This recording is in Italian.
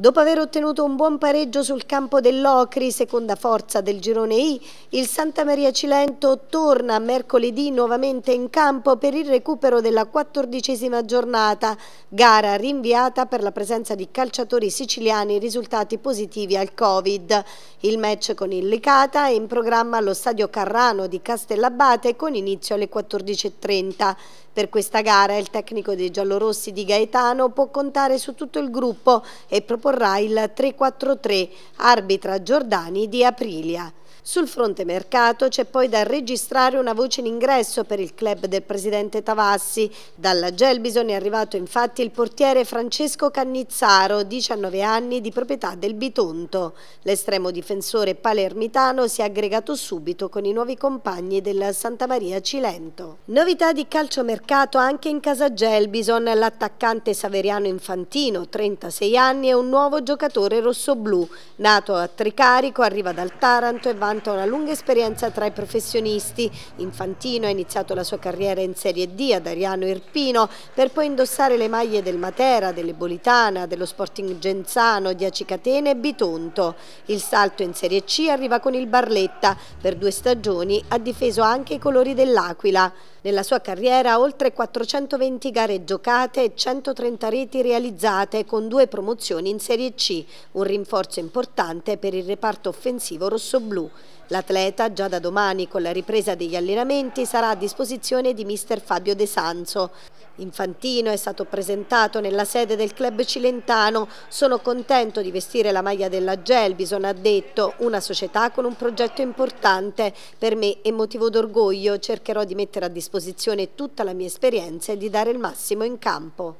Dopo aver ottenuto un buon pareggio sul campo dell'Ocri, seconda forza del girone I, il Santa Maria Cilento torna mercoledì nuovamente in campo per il recupero della quattordicesima giornata, gara rinviata per la presenza di calciatori siciliani risultati positivi al Covid. Il match con il Licata è in programma allo stadio Carrano di Castellabate con inizio alle 14.30. Per questa gara il tecnico dei giallorossi di Gaetano può contare su tutto il gruppo e proporre proporrà il 343, arbitra Giordani di Aprilia. Sul fronte mercato c'è poi da registrare una voce in ingresso per il club del presidente Tavassi. Dalla Gelbison è arrivato infatti il portiere Francesco Cannizzaro, 19 anni, di proprietà del Bitonto. L'estremo difensore palermitano si è aggregato subito con i nuovi compagni del Santa Maria Cilento. Novità di calciomercato anche in casa Gelbison, l'attaccante Saveriano Infantino, 36 anni, è un nuovo giocatore rossoblù. Nato a Tricarico, arriva dal Taranto e vanta una lunga esperienza tra i professionisti. Infantino ha iniziato la sua carriera in Serie D ad Ariano Irpino per poi indossare le maglie del Matera, dell'Ebolitana, dello Sporting Genzano, di Acicatene e Bitonto. Il salto in Serie C arriva con il Barletta. Per due stagioni ha difeso anche i colori dell'Aquila. Nella sua carriera oltre 420 gare giocate e 130 reti realizzate con due promozioni in Serie C, un rinforzo importante per il reparto offensivo rossoblù. L'atleta, già da domani con la ripresa degli allenamenti, sarà a disposizione di mister Fabio De Sanzo. Infantino è stato presentato nella sede del club cilentano. Sono contento di vestire la maglia della Gelbison, ha detto, una società con un progetto importante. Per me è motivo d'orgoglio, cercherò di mettere a disposizione tutta la mia esperienza e di dare il massimo in campo.